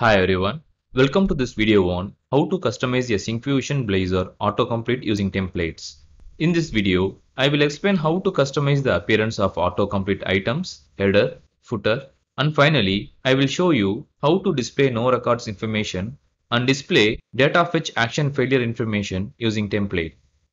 Hi everyone, welcome to this video on how to customize a Syncfusion Blazor autocomplete using templates. In this video, I will explain how to customize the appearance of autocomplete items, header, footer, and finally, I will show you how to display no records information and display data fetch action failure information using template.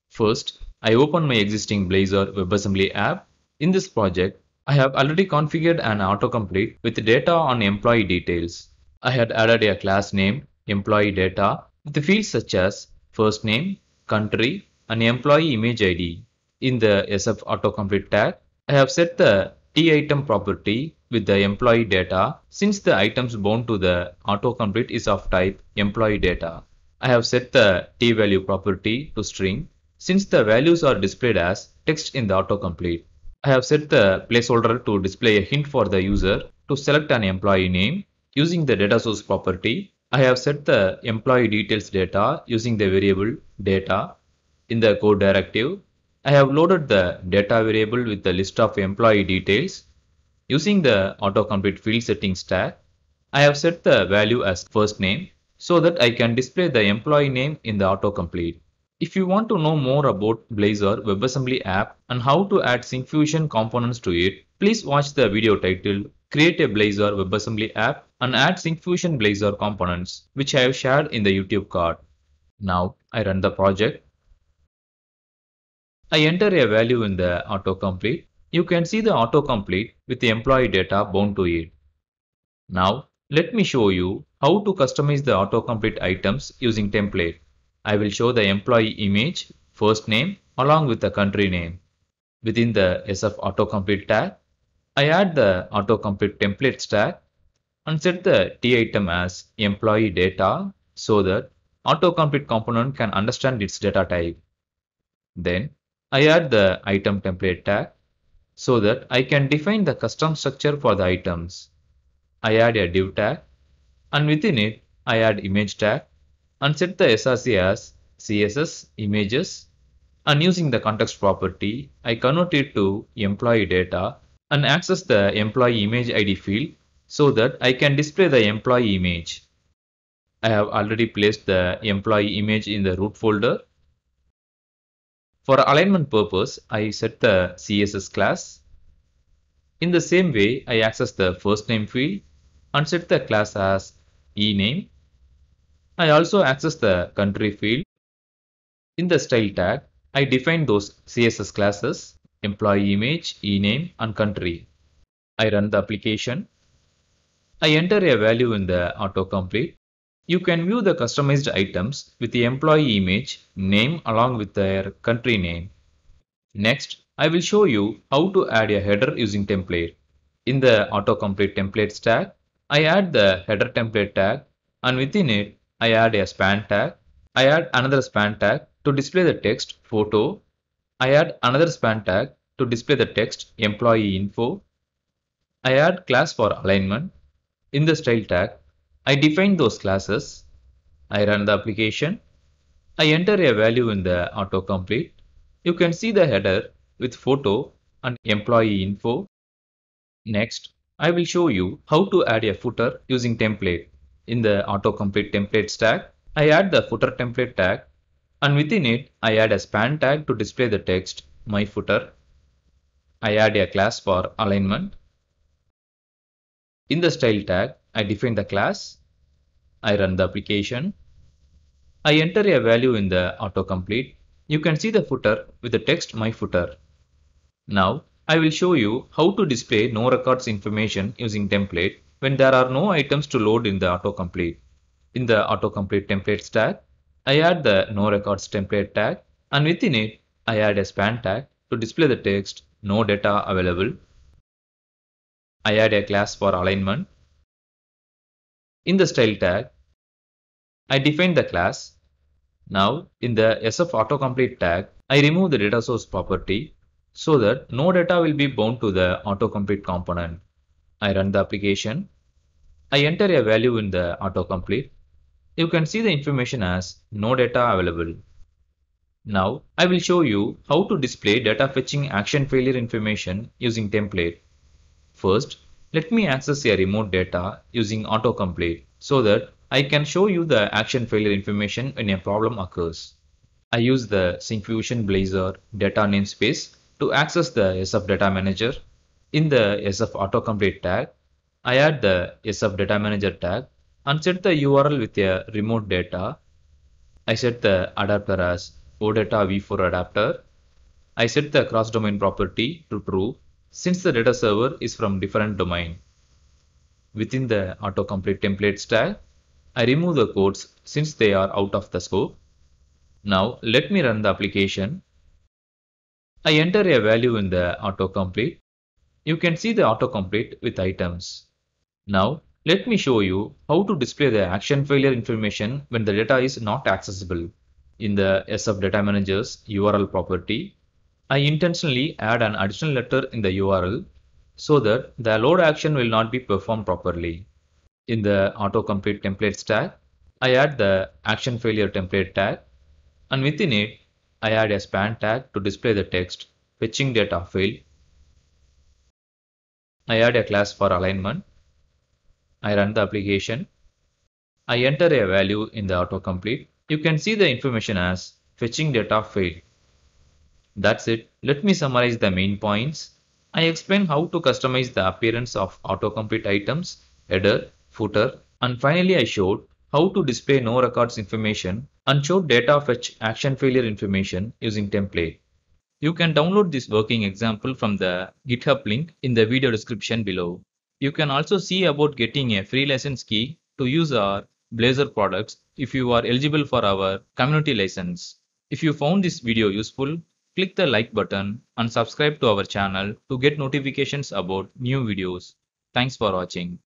First, I open my existing Blazor WebAssembly app. In this project, I have already configured an autocomplete with data on employee details. I had added a class named employee data with fields such as first name, country, and employee image ID. In the SF autocomplete tag, I have set the titem property with the employee data since the items bound to the autocomplete is of type employee data. I have set the t value property to string since the values are displayed as text in the autocomplete. I have set the placeholder to display a hint for the user to select an employee name Using the data source property, I have set the employee details data using the variable data in the code directive. I have loaded the data variable with the list of employee details. Using the autocomplete field settings tag, I have set the value as first name so that I can display the employee name in the autocomplete. If you want to know more about Blazor WebAssembly app and how to add Syncfusion components to it, please watch the video titled Create a Blazor WebAssembly app and add Syncfusion Blazor components, which I have shared in the YouTube card. Now I run the project. I enter a value in the autocomplete. You can see the autocomplete with the employee data bound to it. Now let me show you how to customize the autocomplete items using template. I will show the employee image, first name along with the country name. Within the SF autocomplete tag, I add the autocomplete template stack and set the T item as employee data so that autocomplete component can understand its data type. Then I add the item template tag so that I can define the custom structure for the items. I add a div tag and within it I add image tag and set the SRC as CSS images and using the context property I convert it to employee data and access the employee image ID field so that I can display the employee image. I have already placed the employee image in the root folder. For alignment purpose, I set the CSS class. In the same way, I access the first name field and set the class as ename. I also access the country field. In the style tag, I define those CSS classes, employee image, ename and country. I run the application. I enter a value in the autocomplete. You can view the customized items with the employee image, name along with their country name. Next, I will show you how to add a header using template. In the autocomplete templates tag, I add the header template tag and within it, I add a span tag. I add another span tag to display the text photo. I add another span tag to display the text employee info. I add class for alignment in the style tag, I define those classes. I run the application. I enter a value in the autocomplete. You can see the header with photo and employee info. Next, I will show you how to add a footer using template. In the autocomplete templates tag, I add the footer template tag and within it, I add a span tag to display the text my footer. I add a class for alignment in the style tag, I define the class. I run the application. I enter a value in the autocomplete. You can see the footer with the text my footer. Now I will show you how to display no records information using template when there are no items to load in the autocomplete. In the autocomplete templates tag, I add the no records template tag and within it, I add a span tag to display the text no data available I add a class for alignment. In the style tag, I define the class. Now in the SF autocomplete tag, I remove the data source property so that no data will be bound to the autocomplete component. I run the application. I enter a value in the autocomplete. You can see the information as no data available. Now I will show you how to display data fetching action failure information using template. First, let me access a remote data using autocomplete so that I can show you the action failure information when a problem occurs. I use the Syncfusion Blazor data namespace to access the SF Data Manager. In the SF Autocomplete tag, I add the SF Data Manager tag and set the URL with a remote data. I set the adapter as OData v4 adapter. I set the cross domain property to true since the data server is from different domain, within the autocomplete template style, I remove the codes since they are out of the scope. Now let me run the application. I enter a value in the autocomplete. You can see the autocomplete with items. Now let me show you how to display the action failure information when the data is not accessible. In the SF Data Manager's URL property, I intentionally add an additional letter in the URL so that the load action will not be performed properly. In the autocomplete templates tag, I add the action failure template tag and within it, I add a span tag to display the text fetching data failed. I add a class for alignment. I run the application. I enter a value in the autocomplete. You can see the information as fetching data failed. That's it. Let me summarize the main points. I explain how to customize the appearance of autocomplete items, header, footer, and finally I showed how to display no records information and show data fetch action failure information using template. You can download this working example from the GitHub link in the video description below. You can also see about getting a free license key to use our Blazor products if you are eligible for our community license. If you found this video useful, Click the like button and subscribe to our channel to get notifications about new videos. Thanks for watching.